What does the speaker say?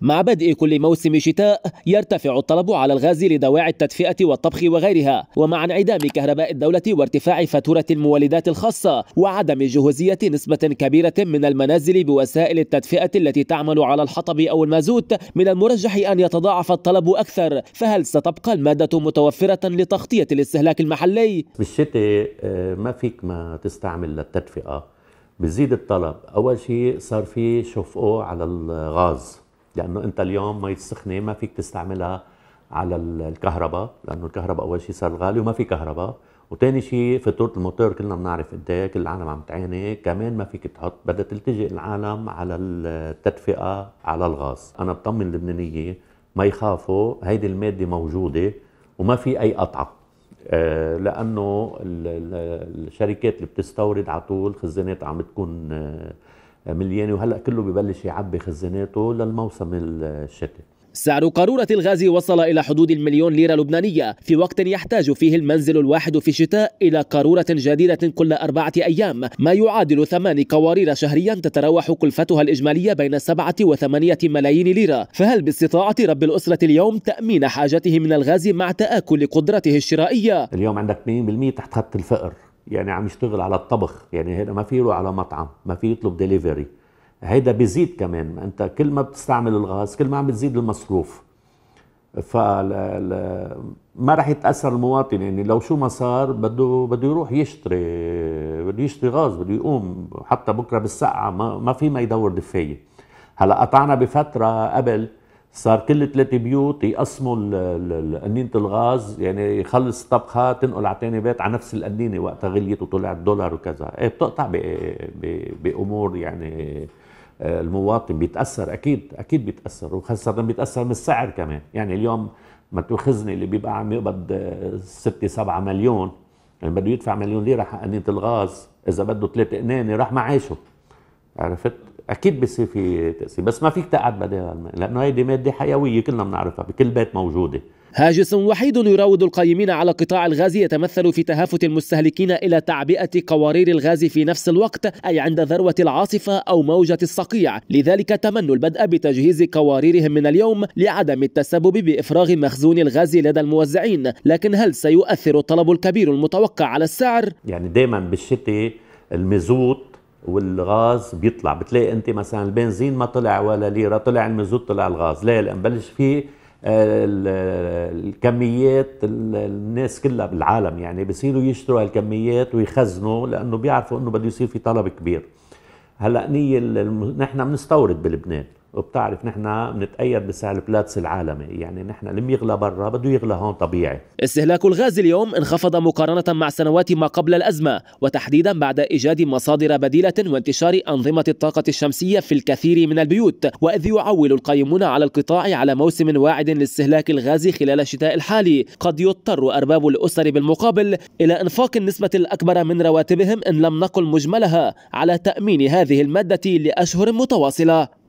مع بدء كل موسم شتاء يرتفع الطلب على الغاز لدواعي التدفئة والطبخ وغيرها ومع انعدام كهرباء الدولة وارتفاع فاتورة المولدات الخاصة وعدم جهوزية نسبة كبيرة من المنازل بوسائل التدفئة التي تعمل على الحطب أو المازوت من المرجح أن يتضاعف الطلب أكثر فهل ستبقى المادة متوفرة لتغطية الاستهلاك المحلي؟ بالشتاء آه، ما فيك ما تستعمل للتدفئة بزيد الطلب أول شيء صار في شفقه على الغاز لانه انت اليوم مي السخنه ما فيك تستعملها على الكهرباء لانه الكهرباء اول شيء صار غالي وما في كهرباء وثاني شيء فاتوره الموتور كلنا بنعرف قد إيه كل العالم عم تعاني كمان ما فيك تحط بدها تلتجئ العالم على التدفئه على الغاز انا بطمن اللبنانيه ما يخافوا هيدي الماده موجوده وما في اي قطعه آه، لانه الشركات اللي بتستورد على طول خزانات عم تكون آه، مليانه وهلا كله ببلش يعبي خزاناته للموسم الشتاء سعر قارورة الغاز وصل إلى حدود المليون ليرة لبنانية في وقت يحتاج فيه المنزل الواحد في الشتاء إلى قارورة جديدة كل أربعة أيام ما يعادل ثمان قوارير شهريا تتراوح كلفتها الإجمالية بين سبعة وثمانية ملايين ليرة فهل باستطاعة رب الأسرة اليوم تأمين حاجته من الغاز مع تآكل قدرته الشرائية؟ اليوم عندك 2% تحت خط الفقر يعني عم يشتغل على الطبخ يعني هنا ما في يروح على مطعم ما في يطلب ديليفري هيدا بيزيد كمان انت كل ما بتستعمل الغاز كل ما عم بتزيد المصروف ف ما راح يتاثر المواطن يعني لو شو ما صار بده بده يروح يشتري بده يشتري غاز بده يقوم حتى بكره بالسقعه ما, ما في ما يدور دفايه هلا قطعنا بفتره قبل صار كل ثلاثة بيوت يقسموا قنينة الغاز يعني يخلص طبخة تنقل على ثاني بيت على نفس القنينة وقتها غليت وطلع الدولار وكذا ايه بتقطع بأمور يعني آه، المواطن بيتأثر أكيد أكيد بيتأثر وخاصة بيتأثر من السعر كمان يعني اليوم ما تخزني اللي بيبقى عم يقبض 6 آه، 7 مليون يعني بده يدفع مليون ليرة حق قنينة الغاز إذا بده ثلاثة قنينة راح معاشه عرفت اكيد بصير في تاثير بس ما فيك تقعد بدل لانه هيدي ماده حيويه كلنا بنعرفها بكل بيت موجوده هاجس وحيد يراود القائمين على قطاع الغاز يتمثل في تهافت المستهلكين الى تعبئه قوارير الغاز في نفس الوقت اي عند ذروه العاصفه او موجه الصقيع، لذلك تمنوا البدء بتجهيز قواريرهم من اليوم لعدم التسبب بافراغ مخزون الغاز لدى الموزعين، لكن هل سيؤثر الطلب الكبير المتوقع على السعر؟ يعني دائما بالشتاء المازوت والغاز بيطلع بتلاقي انت مثلا البنزين ما طلع ولا ليره طلع المازوت طلع الغاز ليه لان بلش في آه، الكميات الناس كلها بالعالم يعني بصيروا يشتروا هالكميات ويخزنوا لانه بيعرفوا انه بده يصير في طلب كبير هلا نيه نحن بنستورد بلبنان وبتعرف نحن بنتأيد بسعر البلاتس العالمي يعني نحن لم يغلى برا بده يغلى هون طبيعي استهلاك الغاز اليوم انخفض مقارنة مع سنوات ما قبل الأزمة وتحديدا بعد إيجاد مصادر بديلة وانتشار أنظمة الطاقة الشمسية في الكثير من البيوت وإذ يعول القيمون على القطاع على موسم واعد لاستهلاك الغاز خلال الشتاء الحالي قد يضطر أرباب الأسر بالمقابل إلى إنفاق النسبة الأكبر من رواتبهم إن لم نقل مجملها على تأمين هذه المادة لأشهر متواصلة